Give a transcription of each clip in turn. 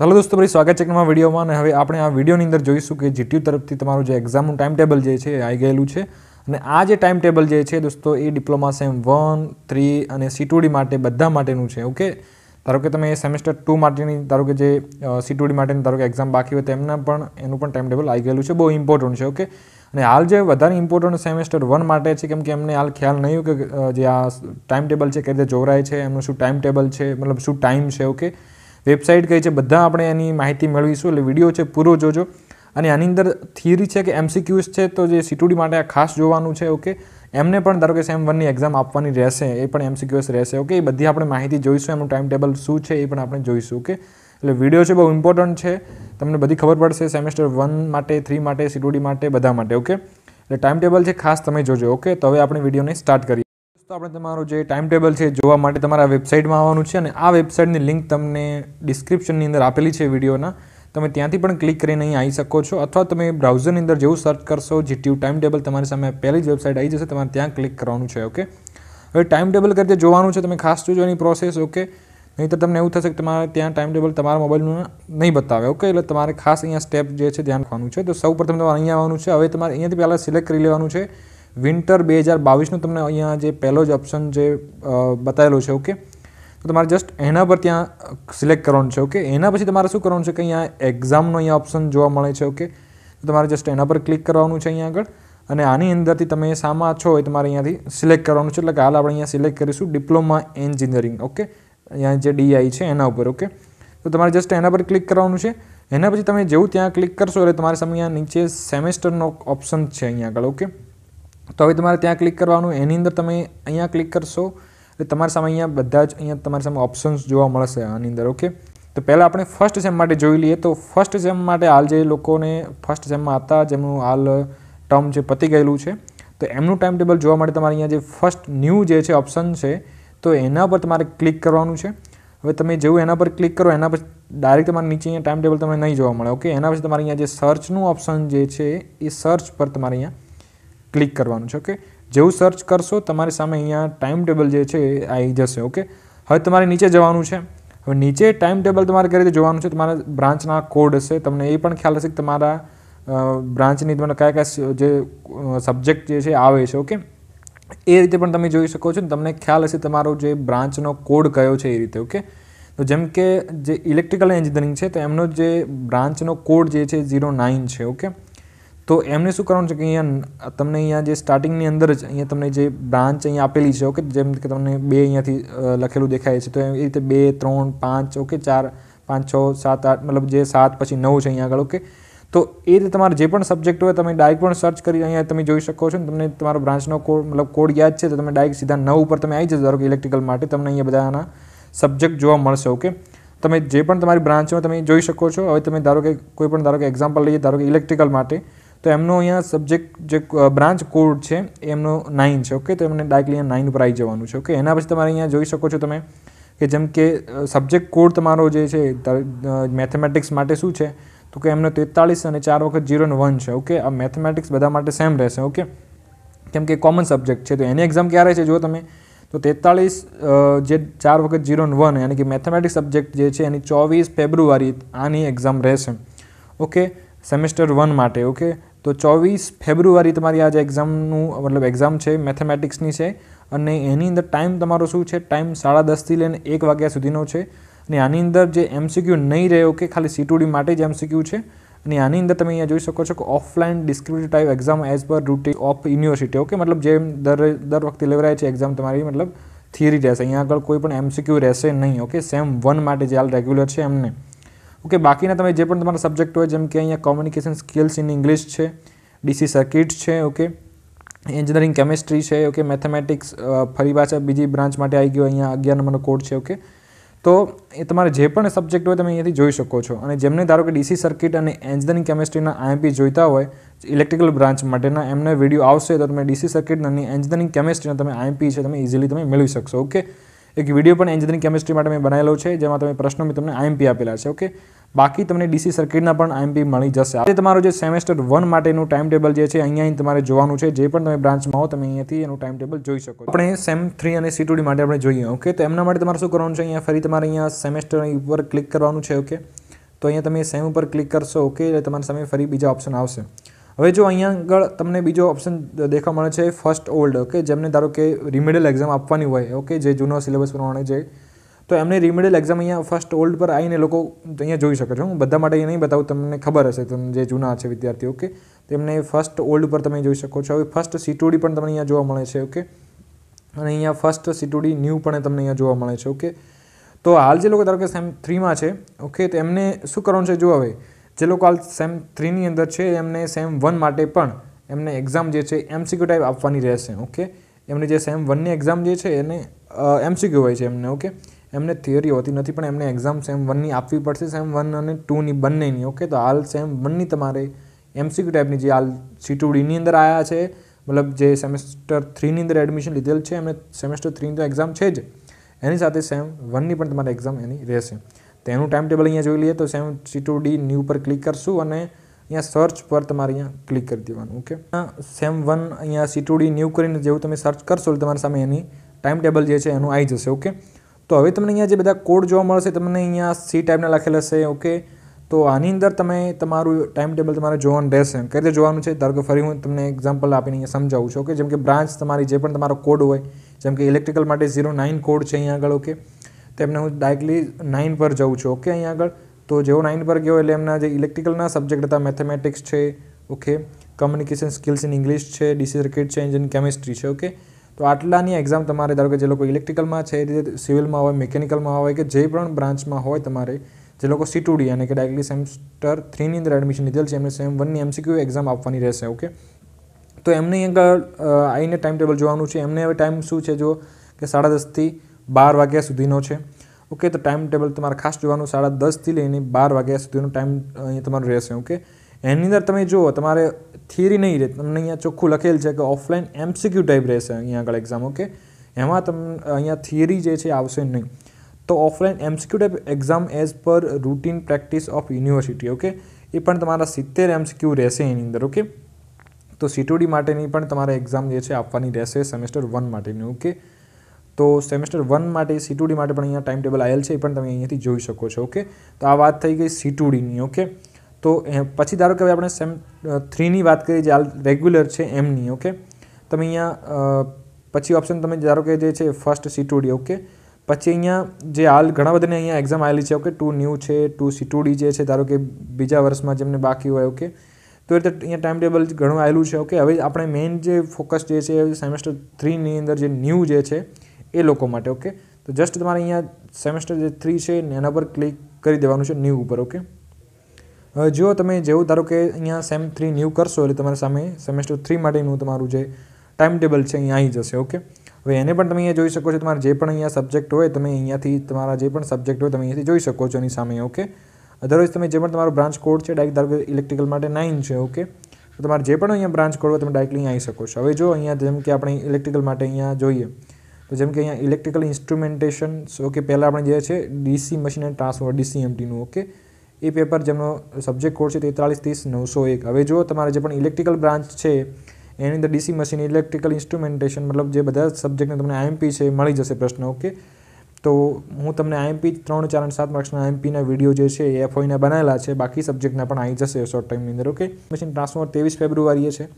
ચાલો દોસ્તો ફરી સ્વાગત છે નવા વિડીયોમાં અને હવે આપણે આ વિડીયોની અંદર જોઈશું કે જીટીયુ તરફથી તમારું જે એક્ઝામનું ટાઈમ ટેબલ જે છે એ આવી ગયેલું છે અને આ જે ટાઈમ ટેબલ જે છે દોસ્તો એ ડિપ્લોમા સેમ વન થ્રી અને સીટુડી માટે બધા માટેનું છે ઓકે ધારો કે તમે સેમેસ્ટર ટુ માટેની ધારો કે જે સીટુડી માટેની ધારો કે એક્ઝામ બાકી હોય તેમના પણ એનું પણ ટાઈમ ટેબલ આવી ગયેલું છે બહુ ઇમ્પોર્ટન્ટ છે ઓકે અને હાલ જે વધારે ઇમ્પોર્ટન્ટ સેમેસ્ટર વન માટે છે કેમ કે એમને હાલ ખ્યાલ નહીં હોય કે જે આ ટાઈમ ટેબલ છે કઈ રીતે જોવરાય છે એમનું શું ટાઈમ ટેબલ છે મતલબ શું ટાઈમ છે ઓકે વેબસાઇટ કઈ છે બધા આપણે એની માહિતી મેળવીશું એટલે વિડીયો છે પૂરો જોજો અને આની અંદર થિયરી છે કે એમસીક્યુસ છે તો જે સીટુડી માટે આ ખાસ જોવાનું છે ઓકે એમને પણ ધારો કે સેમ વનની એક્ઝામ આપવાની રહેશે એ પણ એમસીક્યુએસ રહેશે ઓકે એ બધી આપણે માહિતી જોઈશું એમનું ટાઈમ ટેબલ શું છે એ પણ આપણે જોઈશું ઓકે એટલે વિડીયો છે બહુ ઇમ્પોર્ટન્ટ છે તમને બધી ખબર પડશે સેમેસ્ટર વન માટે થ્રી માટે સીટુડી માટે બધા માટે ઓકે એટલે ટાઈમ ટેબલ છે ખાસ તમે જોજો ઓકે તો હવે આપણે વિડીયોને સ્ટાર્ટ કરીએ દોસ્તો આપણે તમારું જે ટાઈમ ટેબલ છે જોવા માટે તમારા વેબસાઇટમાં આવવાનું છે અને આ વેબસાઇટની લિંક તમને ડિસ્ક્રિપ્શનની અંદર આપેલી છે વિડીયોના તમે ત્યાંથી પણ ક્લિક કરીને અહીં આવી શકો છો અથવા તમે બ્રાઉઝરની અંદર જેવું સર્ચ કરશો જે ટ્યુ ટાઈમ ટેબલ તમારી સામે પહેલી જ વેબસાઇટ આવી જશે તમારે ત્યાં ક્લિક કરવાનું છે ઓકે હવે ટાઈમ ટેબલ કરીને જોવાનું છે તમે ખાસ જોજો એની પ્રોસેસ ઓકે નહીં તો તમને એવું થશે કે તમારે ત્યાં ટાઈમ ટેબલ તમારા મોબાઈલનું નહીં બતાવે ઓકે એટલે તમારે ખાસ અહીંયા સ્ટેપ જે છે ધ્યાન રાખવાનું છે તો સૌ પ્રથમ તમારે અહીંયા આવવાનું છે હવે તમારે અહીંયાથી પહેલાં સિલેક્ટ કરી લેવાનું છે વિન્ટર બે હજાર બાવીસનું તમને અહીંયા જે પહેલો જ ઓપ્શન જે બતાવેલો છે ઓકે તો તમારે જસ્ટ એના પર ત્યાં સિલેક્ટ કરવાનું છે ઓકે એના પછી તમારે શું કરવાનું છે કે અહીંયા એક્ઝામનો અહીંયા ઓપ્શન જોવા મળે છે ઓકે તો તમારે જસ્ટ એના પર ક્લિક કરવાનું છે અહીંયા આગળ અને આની અંદરથી તમે સામા છો એ તમારે અહીંયાથી સિલેક્ટ કરવાનું છે એટલે કે હાલ આપણે અહીંયા સિલેક્ટ કરીશું ડિપ્લોમા એન્જિનિયરિંગ ઓકે અહીંયા જે ડીઆઈ છે એના ઉપર ઓકે તો તમારે જસ્ટ એના પર ક્લિક કરવાનું છે એના પછી તમે જેવું ત્યાં ક્લિક કરશો એટલે તમારે સામે અહીંયા નીચે સેમેસ્ટરનો ઓપ્શન છે અહીંયા આગળ ઓકે તો હવે તમારે ત્યાં ક્લિક કરવાનું એની અંદર તમે અહીંયા ક્લિક કરશો એટલે તમારી સામે અહીંયા બધા જ અહીંયા તમારી સામે ઓપ્શન્સ જોવા મળશે આની અંદર ઓકે તો પહેલાં આપણે ફર્સ્ટ સેમ માટે જોઈ લઈએ તો ફર્સ્ટ સેમ માટે હાલ જે લોકોને ફર્સ્ટ સેમમાં હતા જેમનું હાલ ટર્મ જે પતી ગયેલું છે તો એમનું ટાઈમ ટેબલ જોવા માટે તમારે અહીંયા જે ફર્સ્ટ ન્યૂ જે છે ઓપ્શન છે તો એના પર તમારે ક્લિક કરવાનું છે હવે તમે જેવું એના પર ક્લિક કરો એના પછી ડાયરેક્ટ તમારે નીચે અહીંયા ટાઈમ ટેબલ તમને નહીં જોવા મળે ઓકે એના પછી તમારે અહીંયા જે સર્ચનું ઓપ્શન જે છે એ સર્ચ પર તમારે અહીંયા ક્લિક કરવાનું છે ઓકે જેવું સર્ચ કરશો તમારી સામે અહીંયા ટાઈમ ટેબલ જે છે એ આવી જશે ઓકે હવે તમારે નીચે જવાનું છે હવે નીચે ટાઈમ ટેબલ તમારે કઈ રીતે જોવાનું છે તમારા બ્રાન્ચના કોડ હશે તમને એ પણ ખ્યાલ હશે કે તમારા બ્રાન્ચની તમને કયા કયા જે સબ્જેક્ટ જે છે આવે છે ઓકે એ રીતે પણ તમે જોઈ શકો છો ને તમને ખ્યાલ હશે તમારો જે બ્રાન્ચનો કોડ કયો છે એ રીતે ઓકે તો જેમ કે જે ઇલેક્ટ્રિકલ એન્જિનિયરિંગ છે તો એમનો જે બ્રાન્ચનો કોડ જે છે ઝીરો નાઇન છે ઓકે તો એમને શું કરવાનું છે કે અહીંયા તમને અહીંયા જે સ્ટાર્ટિંગની અંદર જ અહીંયા તમને જે બ્રાન્ચ અહીંયા આપેલી છે ઓકે જેમ કે તમને બે અહીંયાથી લખેલું દેખાય છે તો એ રીતે બે ત્રણ પાંચ ઓકે ચાર પાંચ છ સાત આઠ મતલબ જે સાત પછી નવ છે અહીંયા આગળ ઓકે તો એ રીતે તમારે જે પણ સબ્જેક્ટ હોય તમે ડાયરેક્ટ પણ સર્ચ કરી અહીંયા તમે જોઈ શકો છો તમને તમારો બ્રાન્ચનો કોડ મતલબ કોડ યાદ છે તો તમે ડાયરેક્ટ સીધા નવ ઉપર તમે આવી જશો ધારો કે ઇલેક્ટ્રિકલ માટે તમને અહીંયા બધાના સબ્જેક્ટ જોવા મળશે ઓકે તમે જે પણ તમારી બ્રાન્ચમાં તમે જોઈ શકો છો હવે તમે ધારો કે કોઈ પણ ધારો કે એક્ઝામ્પલ લઈએ ધારો કે ઇલેક્ટ્રિકલ માટે તો એમનો અહીંયા સબ્જેક્ટ જે બ્રાન્ચ કોડ છે એમનો નાઇન છે ઓકે તો એમને ડાયરેક્ટલી અહીંયા નાઇન ઉપર આવી જવાનું છે ઓકે એના પછી તમારે અહીંયા જોઈ શકો છો તમે કે જેમ કે સબ્જેક્ટ કોડ તમારો જે છે મેથેમેટિક્સ માટે શું છે તો કે એમનો તેતાળીસ અને ચાર વખત જીરો ને વન છે ઓકે આ મેથેમેટિક્સ બધા માટે સેમ રહેશે ઓકે કેમ કે કોમન સબ્જેક્ટ છે તો એની એક્ઝામ ક્યારે છે જો તમે તો તેતાળીસ જે ચાર વખત જીરો વન યાની કે મેથેમેટિક્સ સબ્જેક્ટ જે છે એની ચોવીસ ફેબ્રુઆરી આની એક્ઝામ રહેશે ઓકે સેમેસ્ટર વન માટે ઓકે તો ચોવીસ ફેબ્રુઆરી તમારી આજે એક્ઝામનું મતલબ એક્ઝામ છે મેથેમેટિક્સની છે અને એની અંદર ટાઈમ તમારો શું છે ટાઈમ સાડા દસથી લઈને એક વાગ્યા સુધીનો છે અને આની અંદર જે એમસીક્યુ નહીં રહ્યો કે ખાલી સીટુડી માટે જ એમસીક્યુ છે અને આની અંદર તમે અહીંયા જોઈ શકો છો કે offline descriptive type exam as per routine of university okay મતલબ જેમ દર દર વખતે લેવરાય છે એક્ઝામ તમારી મતલબ થિયરી રહેશે અહીંયા આગળ કોઈ પણ એમસીક્યુ રહેશે નહીં ઓકે સેમ વન માટે જે હાલ રેગ્યુલર છે એમને ઓકે બાકીના તમે જે પણ તમારા સબ્જેક્ટ હોય જેમ કે અહીંયા કોમ્યુનિકેશન સ્કિલ્સ ઇન ઇંગ્લિશ છે ડીસી સર્કિટ છે ઓકે એન્જિનિયરિંગ કેમેસ્ટ્રી છે ઓકે મેથેમેટિક્સ ફરી પાછા બીજી બ્રાન્ચ માટે આવી ગયો અહીંયા અગિયાર નંબરનો કોડ છે ઓકે તો એ તમારે જે પણ સબ્જેક્ટ હોય તમે અહીંયાથી જોઈ શકો છો અને જેમને ધારો કે ડીસી સર્કિટ અને એન્જિનિયરિંગ કેમેસ્ટ્રીના આઈએમપી જોઈતા હોય ઇલેક્ટ્રિકલ બ્રાન્ચ માટેના એમને વિડીયો આવશે તો તમે ડીસી સર્કિટ અને એન્જિનિયરિંગ કેમિસ્ટ્રીના તમે આઈએમપી છે તમે ઇઝીલી તમે મેળવી શકશો ઓકે એક વિડીયો પણ એન્જિનિયરિંગ કેમિસ્ટ્રી માટે મેં બનાવેલો છે જેમાં તમે પ્રશ્નો મેં તમને આઈએમપી આપેલા છે ઓકે બાકી તમને ડીસી સર્કિટના પણ આઈએમપી મળી જશે આજે તમારો જે સેમેસ્ટર વન માટેનું ટાઈમ ટેબલ જે છે અહીંયા તમારે જોવાનું છે જે પણ તમે બ્રાન્ચમાં હો તમે અહીંયાથી એનું ટાઈમ ટેબલ જોઈ શકો આપણે સેમ થ્રી અને સી માટે આપણે જોઈએ ઓકે તો એમના માટે તમારે શું કરવાનું છે અહીંયા ફરી તમારે અહીંયા સેમેસ્ટર ઉપર ક્લિક કરવાનું છે ઓકે તો અહીંયા તમે સેમ ઉપર ક્લિક કરશો ઓકે એટલે તમારી સામે ફરી બીજા ઓપ્શન આવશે હવે જો અહીંયા આગળ તમને બીજો ઓપ્શન દેખવા મળે છે ફર્સ્ટ ઓલ્ડ ઓકે જેમને ધારો કે રિમિડલ એક્ઝામ આપવાની હોય ઓકે જે જૂનો સિલેબસ પ્રમાણે જે તો એમને રિમિડલ એક્ઝામ અહીંયા ફર્સ્ટ ઓલ્ડ પર આવીને લોકો અહીંયા જોઈ શકો છો હું બધા માટે નહીં બતાવું તમને ખબર હશે તમે જે જૂના છે વિદ્યાર્થીઓ ઓકે તેમને ફર્સ્ટ ઓલ્ડ પર તમે જોઈ શકો છો હવે ફર્સ્ટ સીટુડી પણ તમને અહીંયા જોવા મળે છે ઓકે અને અહીંયા ફર્સ્ટ સીટુડી ન્યૂ પણ તમને અહીંયા જોવા મળે છે ઓકે તો હાલ જે લોકો ધારો કે સેમ થ્રીમાં છે ઓકે તો એમને શું કરવાનું છે જો હવે જે લોકો હાલ સેમ થ્રીની અંદર છે એમને સેમ વન માટે પણ એમને એક્ઝામ જે છે એમસીક્યુ ટાઈપ આપવાની રહેશે ઓકે એમને જે સેમ વનની એક્ઝામ જે છે એને એમસીક્યુ હોય છે એમને ઓકે એમને થિયરી હોતી નથી પણ એમને એક્ઝામ સેમ વનની આપવી પડશે સેમ વન અને ટુની બંનેની ઓકે તો હાલ સેમ વનની તમારે એમસીક્યુ ટાઈપની જે હાલ સીટુડીની અંદર આવ્યા છે મતલબ જે સેમેસ્ટર થ્રીની અંદર એડમિશન લીધેલ છે એમને સેમેસ્ટર થ્રીની તો એક્ઝામ છે જ એની સાથે સેમ વનની પણ તમારે એક્ઝામ એની રહેશે તો એનું ટાઈમ ટેબલ અહીંયા જોઈ લઈએ તો સેવન્ટી ટુ ડી ન્યૂ પર ક્લિક કરશું અને અહીંયા સર્ચ પર તમારે અહીંયા ક્લિક કરી દેવાનું ઓકે સેમ વન અહીંયા સી ટુ ડી ન્યૂ કરીને જેવું તમે સર્ચ કરશો એટલે તમારી સામે એની ટાઈમ ટેબલ જે છે એનું આવી જશે ઓકે તો હવે તમને અહીંયા જે બધા કોડ જોવા મળશે તમને અહીંયા સી ટાઈપના લખેલા હશે ઓકે તો આની અંદર તમે તમારું ટાઈમ ટેબલ તમારે જોવાનું રહેશે કઈ રીતે જોવાનું છે ધારો કે ફરી હું તમને એક્ઝામ્પલ આપીને અહીંયા સમજાવું છું ઓકે જેમ કે બ્રાન્ચ તમારી જે પણ તમારો કોડ હોય જેમ કે ઇલેક્ટ્રિકલ માટે ઝીરો નાઇન કોડ છે અહીંયા આગળ ઓકે તેમને હું ડાયરેક્ટલી નાઇન પર જાઉં છું ઓકે અહીંયા આગળ તો જેવો નાઇન પર ગયો એટલે એમના જે ઇલેક્ટ્રિકલના સબ્જેક્ટ હતા મેથેમેટિક્સ છે okay communication skills in English છે ડીસી સર્કિટ છે એન્જિન કેમિસ્ટ્રી છે ઓકે તો આટલાની એક્ઝામ તમારે ધારો કે જે લોકો ઇલેક્ટ્રિકલમાં છે એ રીતે સિવિલમાં હોય મિકેનિકલમાં હોય કે જે પણ બ્રાન્ચમાં હોય તમારે જે લોકો સીટુડી અને કે ડાયરેક્ટલી સેમેસ્ટર થ્રીની અંદર એડમિશન લીધેલ છે એમને સેમ વનની એમસીક્યુ એક્ઝામ આપવાની રહેશે ઓકે તો એમને આગળ આવીને ટાઈમ ટેબલ જોવાનું છે એમને હવે ટાઈમ શું છે જો કે સાડા દસથી બાર વાગ્યા સુધીનો છે ઓકે તો ટાઈમ ટેબલ તમારે ખાસ જોવાનું સાડા દસથી લઈને બાર વાગ્યા સુધીનો ટાઈમ અહીંયા તમારો રહેશે ઓકે એની અંદર તમે જુઓ તમારે થિયરી નહીં રહે તમને અહીંયા ચોખ્ખું લખેલ છે કે ઓફલાઈન એમસીક્યુ ટાઈપ રહેશે અહીંયા આગળ એક્ઝામ ઓકે એમાં તમને અહીંયા થિયરી જે છે આવશે નહીં તો offline MCQ type exam as per routine practice of university okay એ પણ તમારા સિત્તેર એમસીક્યુ રહેશે એની અંદર ઓકે તો સીટુડી માટેની પણ તમારે એક્ઝામ જે છે આપવાની રહેશે સેમેસ્ટર વન માટેની ઓકે તો સેમેસ્ટર વન માટે સી ટુ ડી માટે પણ અહીંયા ટાઈમ ટેબલ આવેલ છે એ પણ તમે અહીંયાથી જોઈ શકો છો ઓકે તો આ વાત થઈ ગઈ સી ટુ ડીની ઓકે તો પછી ધારો કે હવે આપણે સેમ થ્રીની વાત કરીએ જે હાલ રેગ્યુલર છે એમની ઓકે તમે અહીંયા પછી ઓપ્શન તમે ધારો કે જે છે first C to D okay પછી અહીંયા જે હાલ ઘણા બધાને અહીંયા એક્ઝામ આવેલી છે ઓકે ટુ ન્યૂ છે ટુ સી ટુ ડી જે છે ધારો કે બીજા વર્ષમાં જેમને બાકી હોય ઓકે તો એ રીતે અહીંયા ટાઈમ ટેબલ ઘણું આવેલું છે ઓકે હવે આપણે મેઇન જે ફોકસ જે છે સેમેસ્ટર થ્રીની અંદર જે ન્યૂ જે છે એ લોકો માટે ઓકે તો જસ્ટ તમારે અહીંયા સેમેસ્ટર જે થ્રી છે એના પર ક્લિક કરી દેવાનું છે ન્યૂ ઉપર ઓકે હવે જુઓ તમે જેવું ધારો કે અહીંયા સેમ થ્રી ન્યૂ કરશો એટલે તમારા સામે સેમેસ્ટર થ્રી માટેનું તમારું જે ટાઈમ ટેબલ છે અહીંયા આવી જશે ઓકે હવે એને પણ તમે અહીંયા જોઈ શકો છો તમારે જે પણ અહીંયા સબ્જેક્ટ હોય તમે અહીંયાથી તમારા જે પણ સબ્જેક્ટ હોય તમે અહીંયાથી જોઈ શકો છો એની સામે ઓકે અધરવાઇઝ તમે જે પણ તમારો બ્રાન્ચ કોડ છે ડાયરેક્ટ ધારો કે ઇલેક્ટ્રિકલ માટે નાઇન છે ઓકે તો તમારે જે પણ અહીંયા બ્રાન્ચ કોડ હોય તમે ડાયરેક્ટલી અહીં આવી શકો છો હવે જો અહીંયા જેમ કે આપણે ઇલેક્ટ્રિકલ માટે અહીંયા જોઈએ તો જેમ કે અહીંયા ઇલેક્ટ્રિકલ ઇન્સ્ટ્રુમેન્ટેશન સો કે પહેલાં આપણે જે છે ડીસી મશીન એન્ડ ટ્રાન્સફોર્મર ડીસીએમટીનું ઓકે એ પેપર જેમનો સબ્જેક્ટ કોડ છે તેતાલીસ ત્રીસ નવસો એક હવે જો તમારે જે પણ ઇલેક્ટ્રિકલ બ્રાન્ચ છે એની અંદર ડીસી મશીન ઇલેક્ટ્રિકલ ઇન્સ્ટ્રુમેન્ટેશન મતલબ જે બધા સબ્જેક્ટને તમને આઈએમપી છે મળી જશે પ્રશ્ન ઓકે તો હું તમને આઈએમપી ત્રણ ચાર અને સાત માર્ક્સના આઈએમપીના વિડીયો જે છે એ એફઓઈના બનાવેલા છે બાકી સબ્જેક્ટના પણ આવી જશે શોર્ટ ટાઈમની અંદર ઓકે મશીન ટ્રાન્સફોર્મર ત્રેવીસ ફેબ્રુઆરીએ છે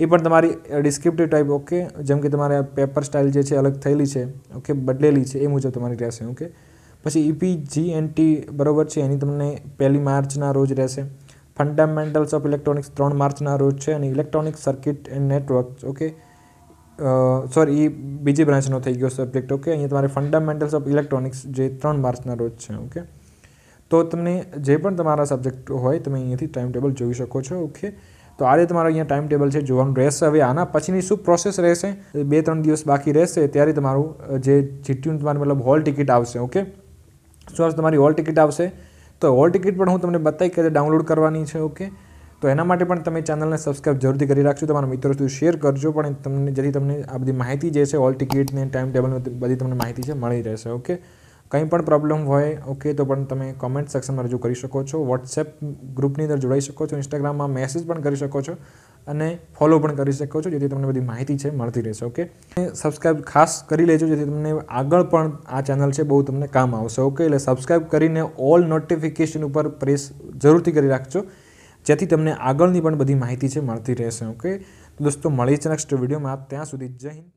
એ પણ તમારી ડિસ્ક્રિપ્ટિવ ટાઈપ ઓકે જેમ કે તમારે પેપર સ્ટાઇલ જે છે અલગ થયેલી છે ઓકે બદલેલી છે એ મુજબ તમારી રહેશે ઓકે પછી EP e G N T બરાબર છે એની તમને પહેલી માર્ચના રોજ રહેશે ફંડામેન્ટલ્સ ઓફ ઇલેક્ટ્રોનિક્સ ત્રણ માર્ચના રોજ છે અને electronic circuit and network okay sorry એ બીજી બ્રાન્ચનો થઈ ગયો સબ્જેક્ટ ઓકે અહીંયા તમારે ફંડામેન્ટલ્સ ઓફ ઇલેક્ટ્રોનિક્સ જે ત્રણ માર્ચના રોજ છે ઓકે તો તમને જે પણ તમારા સબ્જેક્ટ હોય તમે અહીંયાથી ટાઈમ ટેબલ જોઈ શકો છો ઓકે તો આ રીતે તમારો અહીંયા ટાઈમ ટેબલ છે જોવાનું રહેશે હવે આના પછીની શું પ્રોસેસ રહેશે બે ત્રણ દિવસ બાકી રહેશે ત્યારે તમારું જે જીટીયુનું તમારી મતલબ હોલ ટિકિટ આવશે ઓકે સો તમારી હોલ ટિકિટ આવશે તો હોલ ટિકિટ પણ હું તમને બતાવી કે ડાઉનલોડ કરવાની છે ઓકે તો એના માટે પણ તમે ચેનલને સબસ્ક્રાઈબ જરૂરથી કરી રાખજો તમારા મિત્રો સુધી શેર કરજો પણ તમને જેથી તમને આ બધી માહિતી જે છે હોલ ટિકિટને ટાઈમ ટેબલની બધી તમને માહિતી છે મળી રહેશે ઓકે કંઈ પણ પ્રોબ્લેમ હોય ઓકે તો પણ તમે કોમેન્ટ સેક્શનમાં રજૂ કરી શકો છો વોટ્સએપ ગ્રુપની અંદર જોડાઈ શકો છો ઇન્સ્ટાગ્રામમાં મેસેજ પણ કરી શકો છો અને ફોલો પણ કરી શકો છો જેથી તમને બધી માહિતી છે મળતી રહેશે ઓકે સબસ્ક્રાઈબ ખાસ કરી લેજો જેથી તમને આગળ પણ આ ચેનલ છે બહુ તમને કામ આવશે ઓકે એટલે સબસ્ક્રાઈબ કરીને ઓલ નોટિફિકેશન ઉપર પ્રેસ જરૂરથી કરી રાખજો જેથી તમને આગળની પણ બધી માહિતી છે મળતી રહેશે ઓકે દોસ્તો મળી છે નેક્સ્ટ વિડીયોમાં ત્યાં સુધી જય હિન્દ